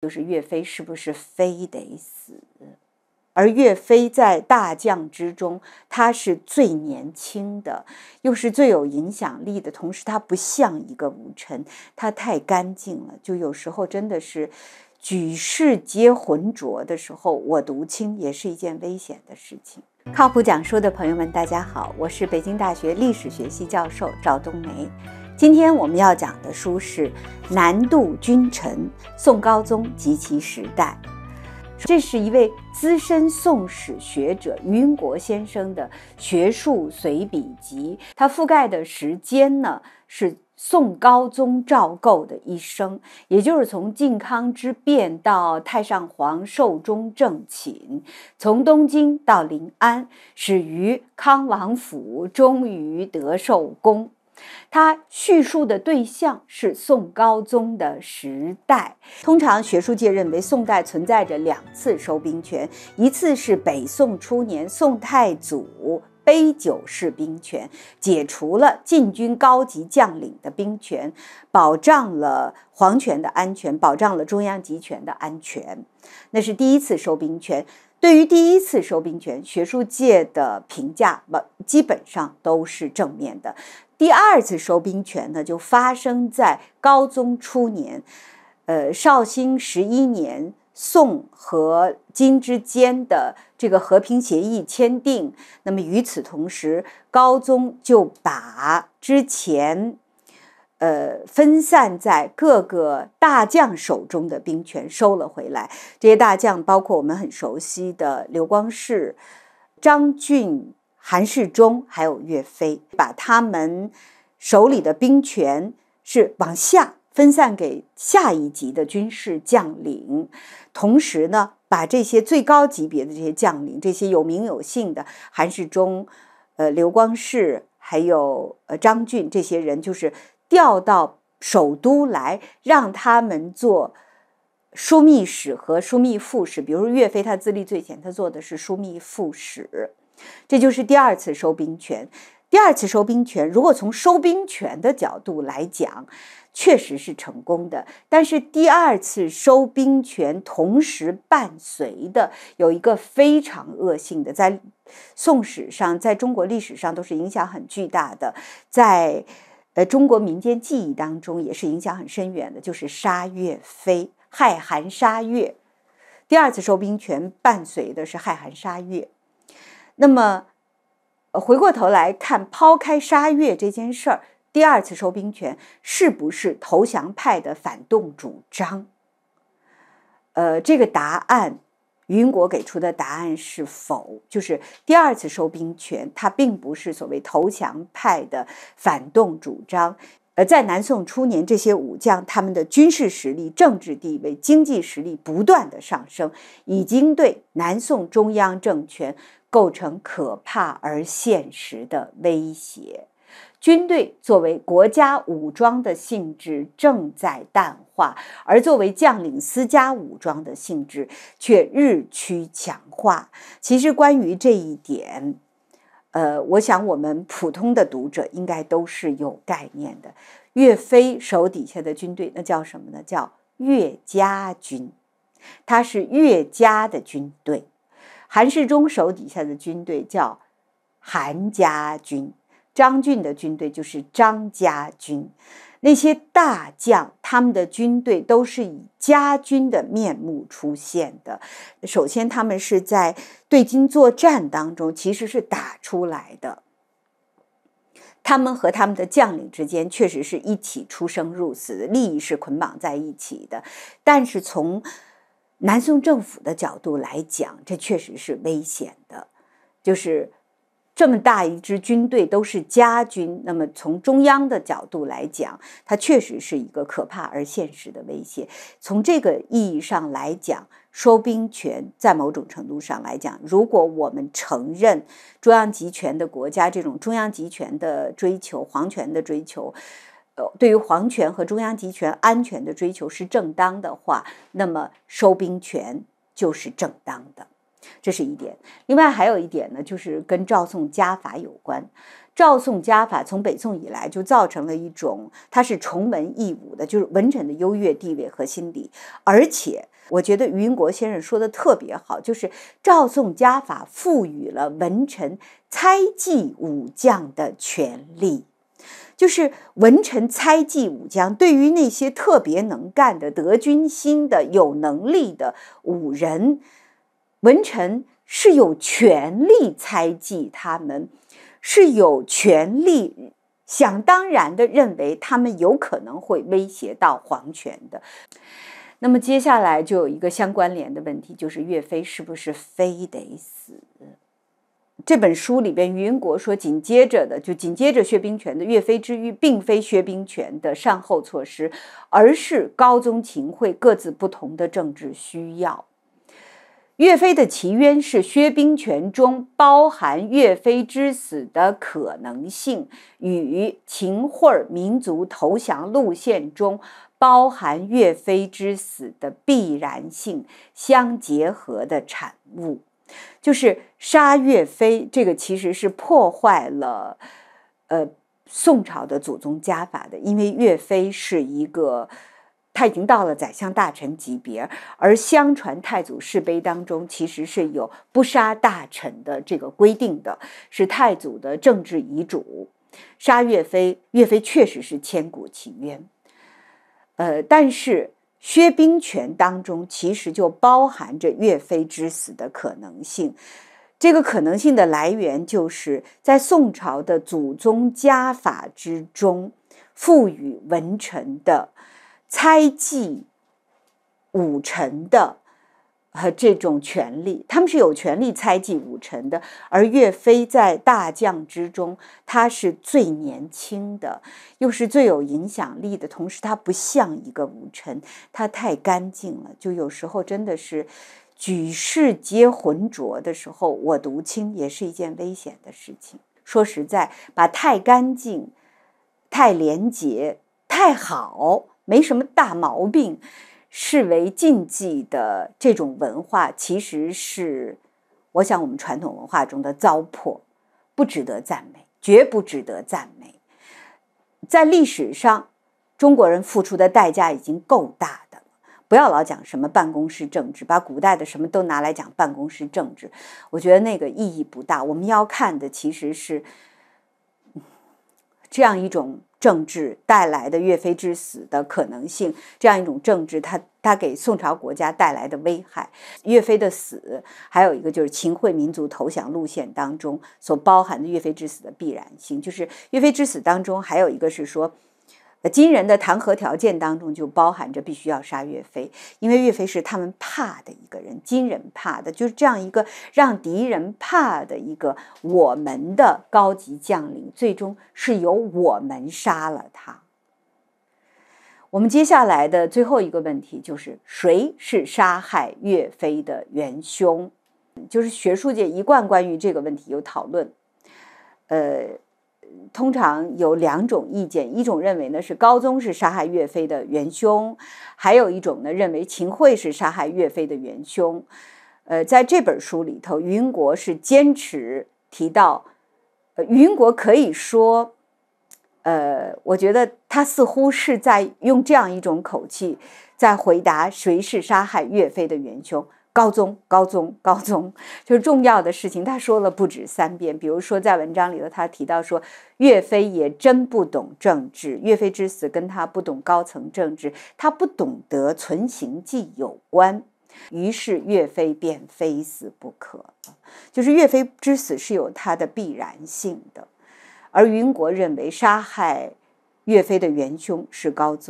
就是岳飞是不是非得死？而岳飞在大将之中，他是最年轻的，又是最有影响力的。同时，他不像一个武臣，他太干净了。就有时候真的是举世皆浑浊的时候，我独清也是一件危险的事情。靠谱讲书的朋友们，大家好，我是北京大学历史学系教授赵冬梅。今天我们要讲的书是《南渡君臣：宋高宗及其时代》，这是一位资深宋史学者于英国先生的学术随笔集。它覆盖的时间呢，是宋高宗赵构的一生，也就是从靖康之变到太上皇寿终正寝，从东京到临安，始于康王府，终于德寿宫。他叙述的对象是宋高宗的时代。通常学术界认为，宋代存在着两次收兵权，一次是北宋初年宋太祖杯酒释兵权，解除了禁军高级将领的兵权，保障了皇权的安全，保障了中央集权的安全，那是第一次收兵权。对于第一次收兵权，学术界的评价不基本上都是正面的。第二次收兵权呢，就发生在高宗初年，呃，绍兴十一年，宋和金之间的这个和平协议签订。那么与此同时，高宗就把之前。呃，分散在各个大将手中的兵权收了回来。这些大将包括我们很熟悉的刘光世、张俊、韩世忠，还有岳飞，把他们手里的兵权是往下分散给下一级的军事将领，同时呢，把这些最高级别的这些将领，这些有名有姓的韩世忠、呃刘光世，还有呃张俊这些人，就是。调到首都来，让他们做枢密使和枢密副使。比如岳飞，他资历最浅，他做的是枢密副使。这就是第二次收兵权。第二次收兵权，如果从收兵权的角度来讲，确实是成功的。但是第二次收兵权同时伴随的有一个非常恶性的，在宋史上，在中国历史上都是影响很巨大的。在呃，中国民间记忆当中也是影响很深远的，就是杀岳飞、害韩杀岳。第二次收兵权伴随的是害韩杀岳。那么，回过头来看，抛开杀岳这件事儿，第二次收兵权是不是投降派的反动主张？呃，这个答案。云国给出的答案是否就是第二次收兵权？它并不是所谓投降派的反动主张。呃，在南宋初年，这些武将他们的军事实力、政治地位、经济实力不断的上升，已经对南宋中央政权构成可怕而现实的威胁。军队作为国家武装的性质正在淡化，而作为将领私家武装的性质却日趋强化。其实，关于这一点，呃，我想我们普通的读者应该都是有概念的。岳飞手底下的军队那叫什么呢？叫岳家军，他是岳家的军队。韩世忠手底下的军队叫韩家军。张俊的军队就是张家军，那些大将他们的军队都是以家军的面目出现的。首先，他们是在对军作战当中，其实是打出来的。他们和他们的将领之间确实是一起出生入死，利益是捆绑在一起的。但是从南宋政府的角度来讲，这确实是危险的，就是。这么大一支军队都是家军，那么从中央的角度来讲，它确实是一个可怕而现实的威胁。从这个意义上来讲，收兵权在某种程度上来讲，如果我们承认中央集权的国家这种中央集权的追求、皇权的追求，呃，对于皇权和中央集权安全的追求是正当的话，那么收兵权就是正当的。这是一点，另外还有一点呢，就是跟赵宋家法有关。赵宋家法从北宋以来就造成了一种，它是崇文抑武的，就是文臣的优越地位和心理。而且我觉得于英国先生说的特别好，就是赵宋家法赋予了文臣猜忌武将的权利，就是文臣猜忌武将，对于那些特别能干的、得军心的、有能力的武人。文臣是有权利猜忌他们，是有权利想当然的认为他们有可能会威胁到皇权的。那么接下来就有一个相关联的问题，就是岳飞是不是非得死？这本书里边，云国说，紧接着的就紧接着薛兵权的岳飞之狱，并非薛兵权的善后措施，而是高宗、秦桧各自不同的政治需要。岳飞的奇冤是薛兵权中包含岳飞之死的可能性，与秦桧民族投降路线中包含岳飞之死的必然性相结合的产物。就是杀岳飞，这个其实是破坏了，呃，宋朝的祖宗家法的，因为岳飞是一个。他已经到了宰相大臣级别，而相传太祖世碑当中其实是有不杀大臣的这个规定的，是太祖的政治遗嘱。杀岳飞，岳飞确实是千古奇冤。呃，但是薛兵权当中其实就包含着岳飞之死的可能性。这个可能性的来源就是在宋朝的祖宗家法之中赋予文臣的。猜忌武臣的，呃，这种权利，他们是有权利猜忌武臣的。而岳飞在大将之中，他是最年轻的，又是最有影响力的。同时，他不像一个武臣，他太干净了。就有时候真的是，举世皆浑浊的时候，我独清也是一件危险的事情。说实在，把太干净、太廉洁、太好。没什么大毛病，视为禁忌的这种文化，其实是我想我们传统文化中的糟粕，不值得赞美，绝不值得赞美。在历史上，中国人付出的代价已经够大的了，不要老讲什么办公室政治，把古代的什么都拿来讲办公室政治，我觉得那个意义不大。我们要看的其实是。这样一种政治带来的岳飞之死的可能性，这样一种政治，它它给宋朝国家带来的危害，岳飞的死，还有一个就是秦桧民族投降路线当中所包含的岳飞之死的必然性，就是岳飞之死当中还有一个是说。那金人的弹劾条件当中就包含着必须要杀岳飞，因为岳飞是他们怕的一个人，金人怕的就是这样一个让敌人怕的一个我们的高级将领，最终是由我们杀了他。我们接下来的最后一个问题就是谁是杀害岳飞的元凶，就是学术界一贯关于这个问题有讨论，呃。通常有两种意见，一种认为呢是高宗是杀害岳飞的元凶，还有一种呢认为秦桧是杀害岳飞的元凶。呃，在这本书里头，云国是坚持提到，呃，云国可以说，呃，我觉得他似乎是在用这样一种口气在回答谁是杀害岳飞的元凶。高宗，高宗，高宗，就是重要的事情，他说了不止三遍。比如说，在文章里头，他提到说，岳飞也真不懂政治，岳飞之死跟他不懂高层政治，他不懂得存行计有关，于是岳飞便非死不可。就是岳飞之死是有他的必然性的，而云国认为杀害岳飞的元凶是高宗。